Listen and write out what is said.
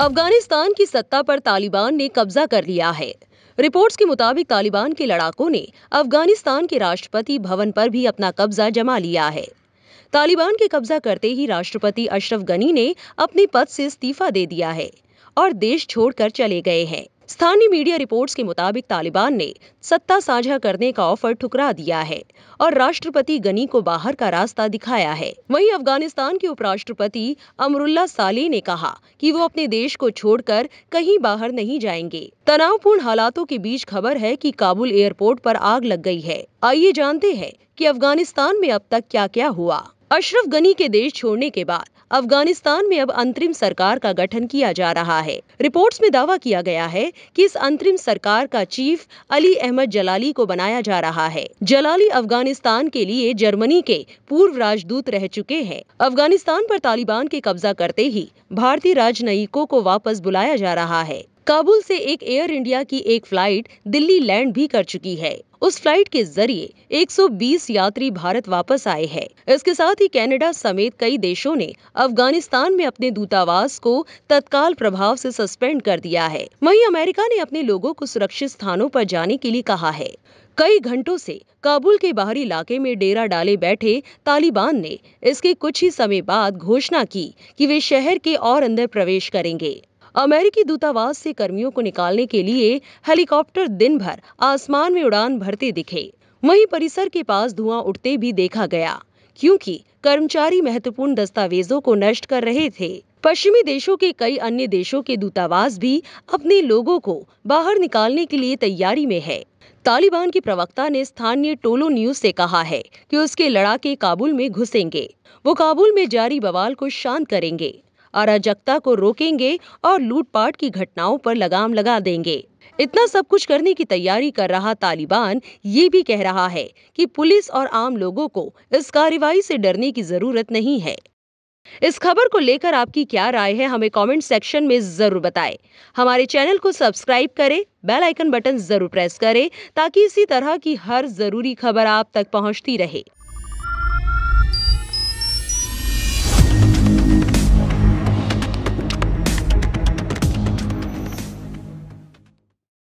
अफगानिस्तान की सत्ता पर तालिबान ने कब्जा कर लिया है रिपोर्ट्स के मुताबिक तालिबान के लड़ाकों ने अफगानिस्तान के राष्ट्रपति भवन पर भी अपना कब्जा जमा लिया है तालिबान के कब्जा करते ही राष्ट्रपति अशरफ गनी ने अपने पद से इस्तीफा दे दिया है और देश छोड़कर चले गए हैं स्थानीय मीडिया रिपोर्ट्स के मुताबिक तालिबान ने सत्ता साझा करने का ऑफर ठुकरा दिया है और राष्ट्रपति गनी को बाहर का रास्ता दिखाया है वहीं अफगानिस्तान के उपराष्ट्रपति अमरुल्ला साले ने कहा कि वो अपने देश को छोड़कर कहीं बाहर नहीं जाएंगे तनावपूर्ण हालातों के बीच खबर है कि काबुल एयरपोर्ट पर आग लग गई है आइए जानते हैं कि अफगानिस्तान में अब तक क्या क्या हुआ अशरफ गनी के देश छोड़ने के बाद अफगानिस्तान में अब अंतरिम सरकार का गठन किया जा रहा है रिपोर्ट्स में दावा किया गया है कि इस अंतरिम सरकार का चीफ अली अहमद जलाली को बनाया जा रहा है जलाली अफगानिस्तान के लिए जर्मनी के पूर्व राजदूत रह चुके हैं अफगानिस्तान पर तालिबान के कब्जा करते ही भारतीय राजनयिकों को वापस बुलाया जा रहा है काबुल से एक एयर इंडिया की एक फ्लाइट दिल्ली लैंड भी कर चुकी है उस फ्लाइट के जरिए 120 यात्री भारत वापस आए हैं इसके साथ ही कनाडा समेत कई देशों ने अफगानिस्तान में अपने दूतावास को तत्काल प्रभाव से सस्पेंड कर दिया है वहीं अमेरिका ने अपने लोगों को सुरक्षित स्थानों पर जाने के लिए कहा है कई घंटों से काबुल के बाहरी इलाके में डेरा डाले बैठे तालिबान ने इसके कुछ ही समय बाद घोषणा की कि वे शहर के और अंदर प्रवेश करेंगे अमेरिकी दूतावास से कर्मियों को निकालने के लिए हेलीकॉप्टर दिन भर आसमान में उड़ान भरते दिखे वहीं परिसर के पास धुआं उठते भी देखा गया क्योंकि कर्मचारी महत्वपूर्ण दस्तावेजों को नष्ट कर रहे थे पश्चिमी देशों के कई अन्य देशों के दूतावास भी अपने लोगों को बाहर निकालने के लिए तैयारी में है तालिबान के प्रवक्ता ने स्थानीय टोलो न्यूज से कहा है कि उसके लड़ाके काबुल में घुसेंगे वो काबुल में जारी बवाल को शांत करेंगे अराजकता को रोकेंगे और लूटपाट की घटनाओं पर लगाम लगा देंगे इतना सब कुछ करने की तैयारी कर रहा तालिबान ये भी कह रहा है कि पुलिस और आम लोगों को इस कार्रवाई से डरने की जरूरत नहीं है इस खबर को लेकर आपकी क्या राय है हमें कमेंट सेक्शन में जरूर बताएं। हमारे चैनल को सब्सक्राइब करें बेल आइकन बटन जरूर प्रेस करें ताकि इसी तरह की हर जरूरी खबर आप तक पहुंचती रहे